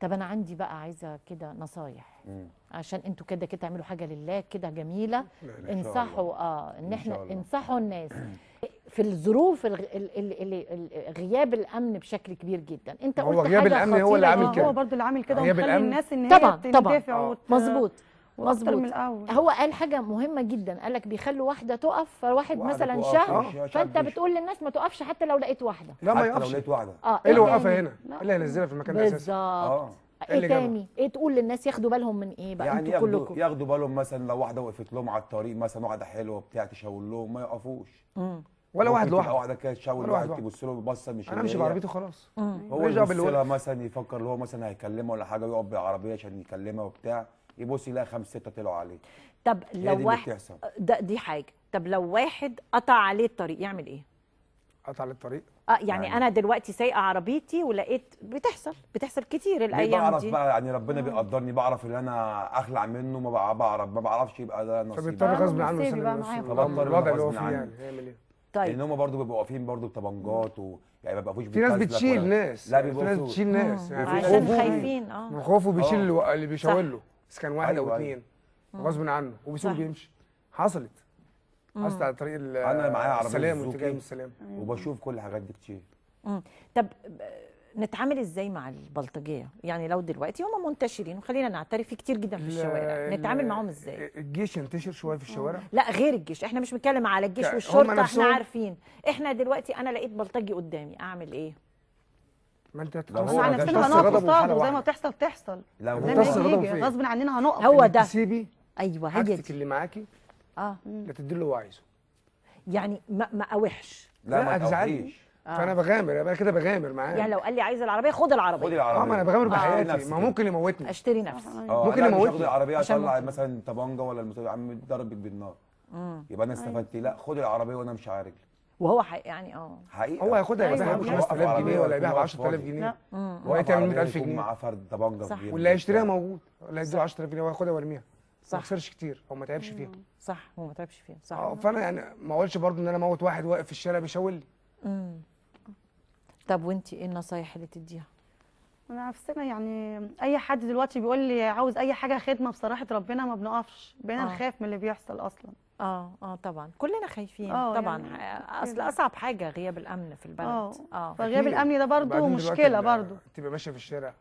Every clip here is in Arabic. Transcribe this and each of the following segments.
طب انا عندي بقى عايزه كده نصايح مم. عشان انتوا كده كده تعملوا حاجه لله كده جميله انصحوا اه ان احنا انصحوا الناس في الظروف غياب الامن بشكل كبير جدا انت هو غياب الامن هو اللي عامل كده هو برضه اللي عامل كده ومخلي الناس ان هي طبعا طبعا مظبوط واكتر من الاول هو قال حاجه مهمه جدا قال لك بيخلوا واحده تقف فواحد مثلا شهر اه. فانت بتقول للناس ما تقفش حتى لو لقيت واحده لا ما يقفش لو لقيت واحده اه ايه اللي وقفها إيه؟ هنا؟ إيه اللي هينزلها في المكان الاساسي؟ بالظبط ايه, اه. إيه تاني؟ ايه تقول للناس ياخدوا بالهم من ايه بقى يعني ياخدوا كلكم ياخدوا بالهم مثلا لو واحده وقفت لهم على الطريق مثلا واحده حلوه بتاع تشاور لهم ما يقفوش ولا واحد لوحده واحده كده تشاور واحد تبص له بصه مش انا امشي بعربيته خلاص هو يبص لها مثلا يفكر اللي هو مثلا هيكلمها ولا حاجه يقف بالعربيه عشان يكلمها وبتاع يبص يلاقي خمس سته طلعوا عليه طب لو واحد آه، ده دي حاجه طب لو واحد قطع عليه الطريق يعمل ايه قطع عليه الطريق اه يعني, يعني انا دلوقتي سايقه عربيتي ولقيت بتحصل بتحصل كتير الايام دي بعرف بقى يعني ربنا بيقدرني بعرف اللي انا اخلع منه ما بعرف ما بعرفش يبقى ده نصيب فبيضطر غصب عنه فبضطر الوضع اللي هو فيه يعني هيعمل ايه طيب لان هم برضه بيبقوا واقفين برضه بطبنجات ويعني يعني ما بيبقوش في ناس بتشيل ناس لا آه، في ناس بتشيل ناس يعني عشان خايفين اه من خوفه بيشيل آه. اللي بيشاور له بس كان واحد أيوة، او اثنين أيوة. غصب عنه وبيسوق بيمشي حصلت حصلت على طريق انا معايا عربيه السلام السلام أيوة. وبشوف كل الحاجات دي كتير طب نتعامل ازاي مع البلطجيه يعني لو دلوقتي هم منتشرين وخلينا نعترف في كتير جدا في الشوارع نتعامل معاهم ازاي الجيش ينتشر شويه في الشوارع لا غير الجيش احنا مش بنتكلم على الجيش والشرطه احنا عارفين احنا دلوقتي انا لقيت بلطجي قدامي اعمل ايه ما انت هتخلص على نفسنا هنقف قصاد وزي ما تحصل تحصل لو هتخلص غضب غصب عننا هنقف هو ده سيبي ايوه هي دي اللي معاكي اه لا تدي له هو عايزه يعني ما ما اوحش لا, ما تزعليش آه. فانا بغامر انا كده بغامر معاه يعني لو قال لي عايز العربيه خد العربيه خد العربيه اه ما انا بغامر آه. بحياتي ما ممكن يموتني اشتري نفسي آه. آه، ممكن يموتني اخد العربيه اطلع مثلا طبانجه ولا المتابع عم ضربك بالنار يبقى انا أيوة. استفدت لا خد العربيه وانا مش عارف وهو حق يعني اه حقيقه هو هياخدها يبيعها ب 5000 جنيه ولا يبيعها ب 10000 جنيه وهي تعمل 100000 جنيه مع فرد طبنجه كبير واللي هيشتريها موجود اللي هيديله 10000 جنيه وهياخدها ويرميها صح ما خسرش كتير او ما تعبش فيها صح هو ما تعبش فيها صح اه فانا يعني ما اقولش برضه ان انا اموت واحد واقف في الشارع بيشاور لي طب وانت ايه النصايح اللي تديها؟ نفسنا يعني اي حد دلوقتي بيقول لي عاوز اي حاجه خدمه بصراحه ربنا ما بنقفش بقينا آه. نخاف من اللي بيحصل اصلا اه اه طبعا كلنا خايفين آه طبعا يعني اصل اصعب حاجه غياب الامن في البلد اه اه فغياب الامن ده برضه مشكله برضه تبقى ماشيه في الشارع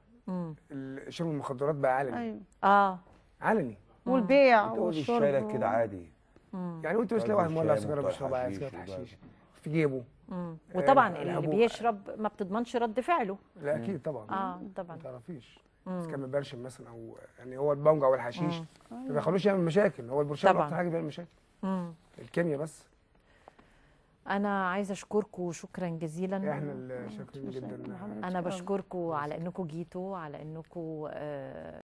شرب المخدرات بقى علني ايوه اه علني والبيع والشرب الشارع كده عادي مم. يعني وانت مش طيب، لو واحد مولع سيجاره بيشرب حشيش في جيبه آه، وطبعا اللي بيشرب ما بتضمنش رد فعله لا اكيد طبعا اه طبعا ما تعرفيش كان مبرشم مثلا او يعني هو البونج او الحشيش ما بيخلوش يعمل مشاكل هو البرشام اكتر حاجه بيعمل مشاكل مم. الكيمياء بس انا عايزه اشكركم شكرا جزيلا احنا شاكرين جدا انا بشكركم على انكم جيتوا على انكم آه،